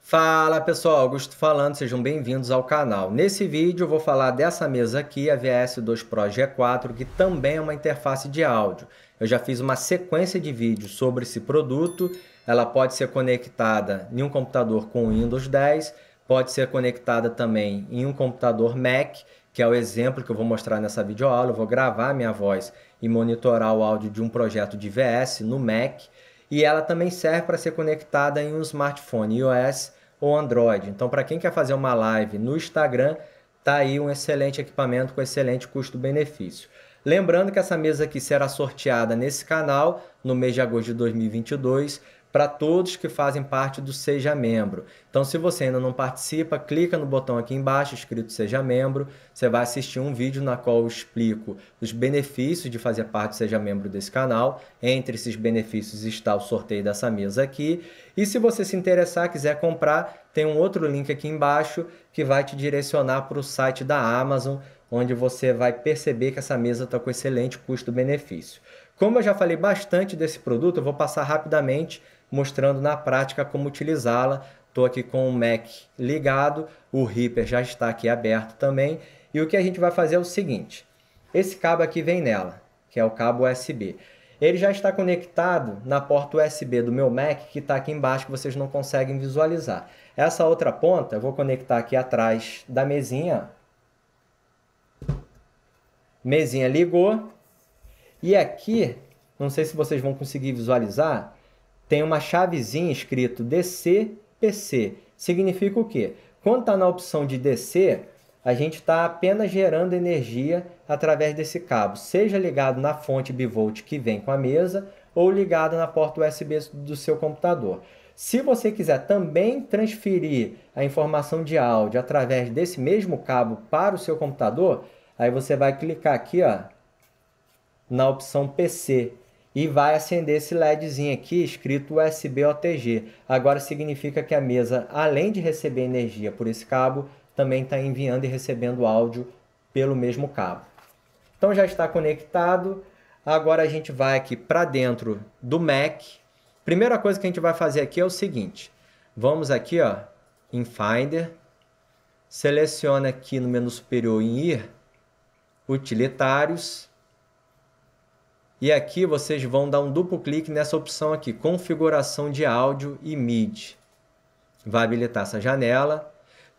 Fala pessoal, Augusto falando, sejam bem-vindos ao canal. Nesse vídeo eu vou falar dessa mesa aqui, a VS2 Pro G4, que também é uma interface de áudio. Eu já fiz uma sequência de vídeos sobre esse produto, ela pode ser conectada em um computador com Windows 10, pode ser conectada também em um computador Mac que é o exemplo que eu vou mostrar nessa videoaula. Eu vou gravar minha voz e monitorar o áudio de um projeto de VS no Mac. E ela também serve para ser conectada em um smartphone iOS ou Android. Então, para quem quer fazer uma live no Instagram, tá aí um excelente equipamento com excelente custo-benefício. Lembrando que essa mesa aqui será sorteada nesse canal no mês de agosto de 2022 para todos que fazem parte do Seja Membro. Então, se você ainda não participa, clica no botão aqui embaixo escrito Seja Membro. Você vai assistir um vídeo na qual eu explico os benefícios de fazer parte do Seja Membro desse canal. Entre esses benefícios está o sorteio dessa mesa aqui. E se você se interessar, quiser comprar, tem um outro link aqui embaixo que vai te direcionar para o site da Amazon, onde você vai perceber que essa mesa está com excelente custo-benefício. Como eu já falei bastante desse produto, eu vou passar rapidamente mostrando na prática como utilizá-la. Estou aqui com o Mac ligado, o Reaper já está aqui aberto também. E o que a gente vai fazer é o seguinte, esse cabo aqui vem nela, que é o cabo USB. Ele já está conectado na porta USB do meu Mac, que está aqui embaixo, que vocês não conseguem visualizar. Essa outra ponta eu vou conectar aqui atrás da mesinha. Mesinha ligou. E aqui, não sei se vocês vão conseguir visualizar, tem uma chavezinha escrito DCPC. Significa o quê? Quando está na opção de DC, a gente está apenas gerando energia através desse cabo, seja ligado na fonte bivolt que vem com a mesa ou ligado na porta USB do seu computador. Se você quiser também transferir a informação de áudio através desse mesmo cabo para o seu computador, aí você vai clicar aqui ó, na opção PC e vai acender esse LEDzinho aqui escrito USB OTG. Agora significa que a mesa, além de receber energia por esse cabo, também está enviando e recebendo áudio pelo mesmo cabo. Então já está conectado. Agora a gente vai aqui para dentro do Mac. Primeira coisa que a gente vai fazer aqui é o seguinte. Vamos aqui ó, em Finder. Seleciona aqui no menu superior em Ir, Utilitários e aqui vocês vão dar um duplo clique nessa opção aqui, configuração de áudio e MIDI. Vai habilitar essa janela.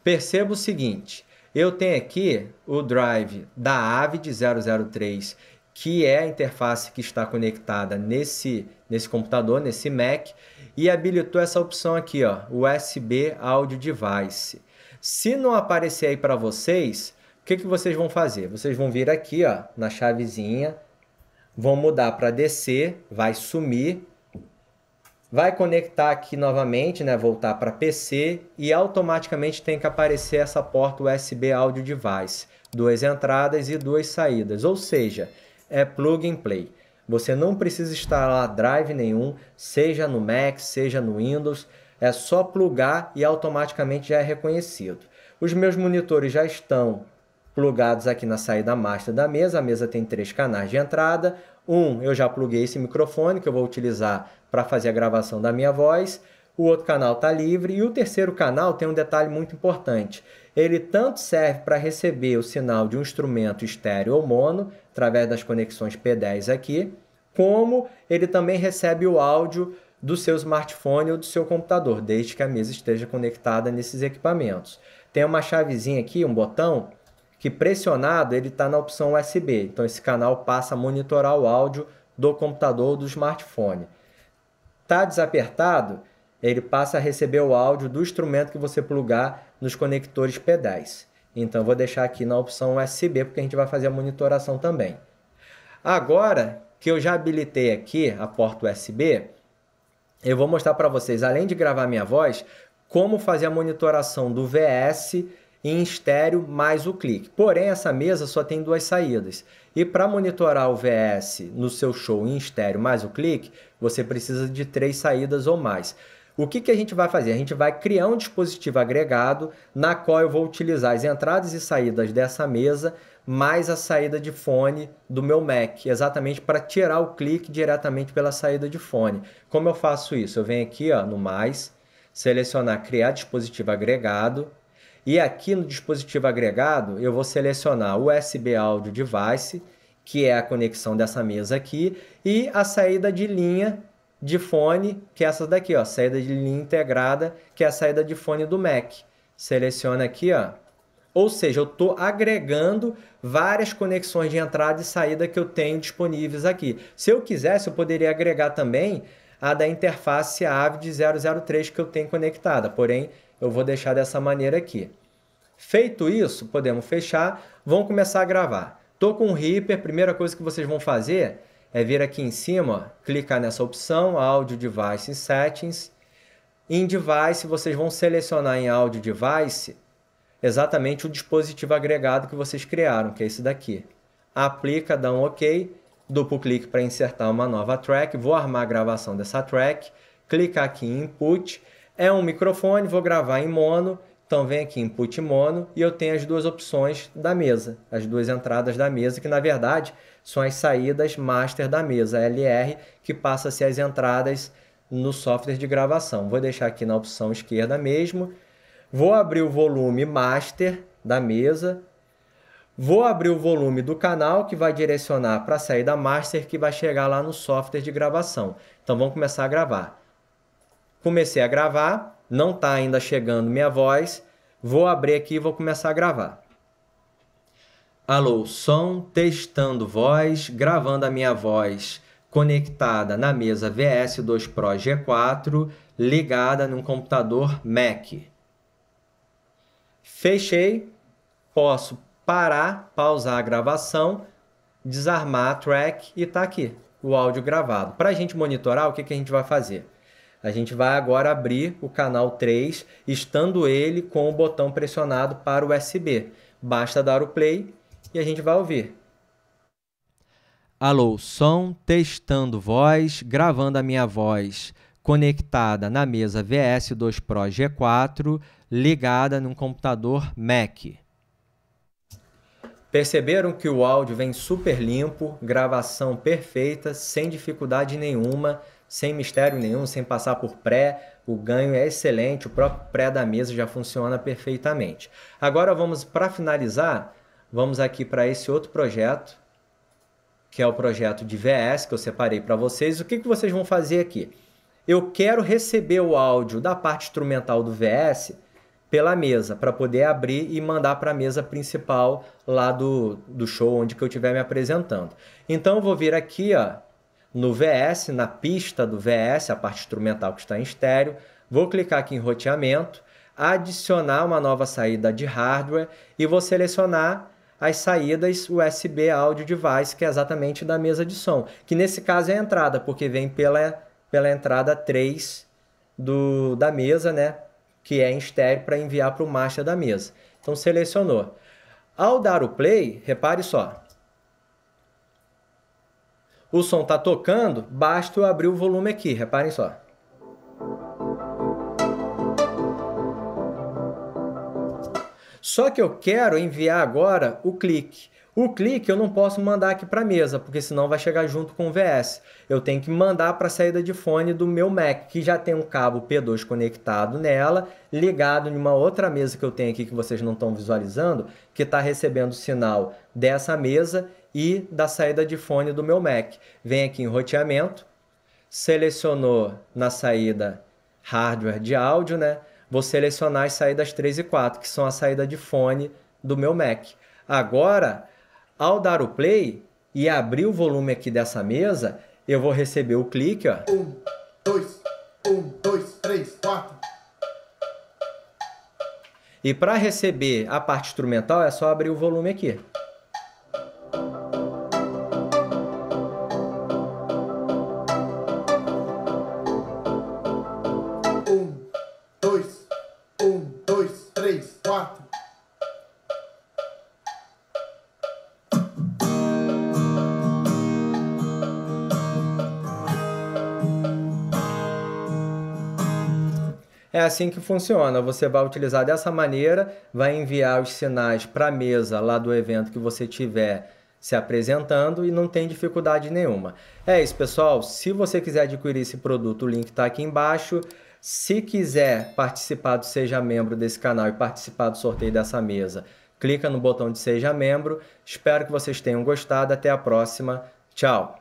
Perceba o seguinte, eu tenho aqui o drive da AVID 003, que é a interface que está conectada nesse, nesse computador, nesse Mac, e habilitou essa opção aqui, ó, USB Audio Device. Se não aparecer aí para vocês, o que, que vocês vão fazer? Vocês vão vir aqui ó, na chavezinha vão mudar para DC, vai sumir, vai conectar aqui novamente, né, voltar para PC e automaticamente tem que aparecer essa porta USB Audio Device, duas entradas e duas saídas, ou seja, é plug and play. Você não precisa instalar drive nenhum, seja no Mac, seja no Windows, é só plugar e automaticamente já é reconhecido. Os meus monitores já estão plugados aqui na saída master da mesa. A mesa tem três canais de entrada. Um, eu já pluguei esse microfone que eu vou utilizar para fazer a gravação da minha voz. O outro canal está livre. E o terceiro canal tem um detalhe muito importante. Ele tanto serve para receber o sinal de um instrumento estéreo ou mono, através das conexões P10 aqui, como ele também recebe o áudio do seu smartphone ou do seu computador, desde que a mesa esteja conectada nesses equipamentos. Tem uma chavezinha aqui, um botão, que pressionado ele está na opção USB. Então esse canal passa a monitorar o áudio do computador ou do smartphone. Está desapertado, ele passa a receber o áudio do instrumento que você plugar nos conectores pedais. Então vou deixar aqui na opção USB porque a gente vai fazer a monitoração também. Agora que eu já habilitei aqui a porta USB, eu vou mostrar para vocês, além de gravar minha voz, como fazer a monitoração do VS em estéreo mais o clique. Porém, essa mesa só tem duas saídas. E para monitorar o VS no seu show em estéreo mais o clique, você precisa de três saídas ou mais. O que, que a gente vai fazer? A gente vai criar um dispositivo agregado na qual eu vou utilizar as entradas e saídas dessa mesa mais a saída de fone do meu Mac, exatamente para tirar o clique diretamente pela saída de fone. Como eu faço isso? Eu venho aqui ó, no mais, selecionar criar dispositivo agregado, e aqui no dispositivo agregado, eu vou selecionar USB Audio Device, que é a conexão dessa mesa aqui, e a saída de linha de fone, que é essa daqui, ó, saída de linha integrada, que é a saída de fone do Mac. Seleciona aqui, ó. Ou seja, eu estou agregando várias conexões de entrada e saída que eu tenho disponíveis aqui. Se eu quisesse, eu poderia agregar também a da interface AVID 003 que eu tenho conectada, porém eu vou deixar dessa maneira aqui. Feito isso, podemos fechar. Vamos começar a gravar. Tô com o Reaper. Primeira coisa que vocês vão fazer é vir aqui em cima, ó, clicar nessa opção Audio Device Settings. Em Device, vocês vão selecionar em Audio Device exatamente o dispositivo agregado que vocês criaram, que é esse daqui. Aplica, dá um OK, duplo clique para insertar uma nova track. Vou armar a gravação dessa track, clicar aqui em Input é um microfone, vou gravar em mono. Então vem aqui input mono e eu tenho as duas opções da mesa, as duas entradas da mesa, que na verdade são as saídas master da mesa, LR, que passa a ser as entradas no software de gravação. Vou deixar aqui na opção esquerda mesmo. Vou abrir o volume master da mesa. Vou abrir o volume do canal que vai direcionar para a saída master que vai chegar lá no software de gravação. Então vamos começar a gravar comecei a gravar, não está ainda chegando minha voz, vou abrir aqui e vou começar a gravar. Alô, som, testando voz, gravando a minha voz conectada na mesa VS2 Pro G4, ligada num computador Mac. Fechei, posso parar, pausar a gravação, desarmar a track e está aqui o áudio gravado. Para a gente monitorar, o que, que a gente vai fazer? A gente vai agora abrir o canal 3, estando ele com o botão pressionado para o USB. Basta dar o play e a gente vai ouvir. Alô, som, testando voz, gravando a minha voz conectada na mesa VS2 Pro G4, ligada num computador Mac. Perceberam que o áudio vem super limpo, gravação perfeita, sem dificuldade nenhuma, sem mistério nenhum, sem passar por pré. O ganho é excelente, o próprio pré da mesa já funciona perfeitamente. Agora vamos para finalizar, vamos aqui para esse outro projeto, que é o projeto de VS que eu separei para vocês. O que, que vocês vão fazer aqui? Eu quero receber o áudio da parte instrumental do VS pela mesa, para poder abrir e mandar para a mesa principal lá do, do show onde que eu estiver me apresentando. Então eu vou vir aqui, ó, no VS, na pista do VS, a parte instrumental que está em estéreo, vou clicar aqui em roteamento, adicionar uma nova saída de hardware e vou selecionar as saídas USB Audio Device, que é exatamente da mesa de som, que nesse caso é a entrada, porque vem pela, pela entrada 3 do, da mesa, né? que é em estéreo, para enviar para o master da mesa. Então selecionou. Ao dar o play, repare só, o som tá tocando, basta eu abrir o volume aqui, reparem só. Só que eu quero enviar agora o clique. O clique eu não posso mandar aqui para a mesa, porque senão vai chegar junto com o VS. Eu tenho que mandar para a saída de fone do meu Mac, que já tem um cabo P2 conectado nela, ligado em uma outra mesa que eu tenho aqui que vocês não estão visualizando, que está recebendo o sinal dessa mesa e da saída de fone do meu Mac. Vem aqui em roteamento, selecionou na saída hardware de áudio, né? Vou selecionar as saídas 3 e 4, que são a saída de fone do meu Mac. Agora, ao dar o play e abrir o volume aqui dessa mesa, eu vou receber o clique, ó. Um, dois, um, dois, três, quatro. E para receber a parte instrumental é só abrir o volume aqui. chato. É assim que funciona. Você vai utilizar dessa maneira, vai enviar os sinais para a mesa lá do evento que você tiver se apresentando e não tem dificuldade nenhuma. É isso, pessoal. Se você quiser adquirir esse produto, o link está aqui embaixo. Se quiser participar do Seja Membro desse canal e participar do sorteio dessa mesa, clica no botão de Seja Membro. Espero que vocês tenham gostado. Até a próxima. Tchau!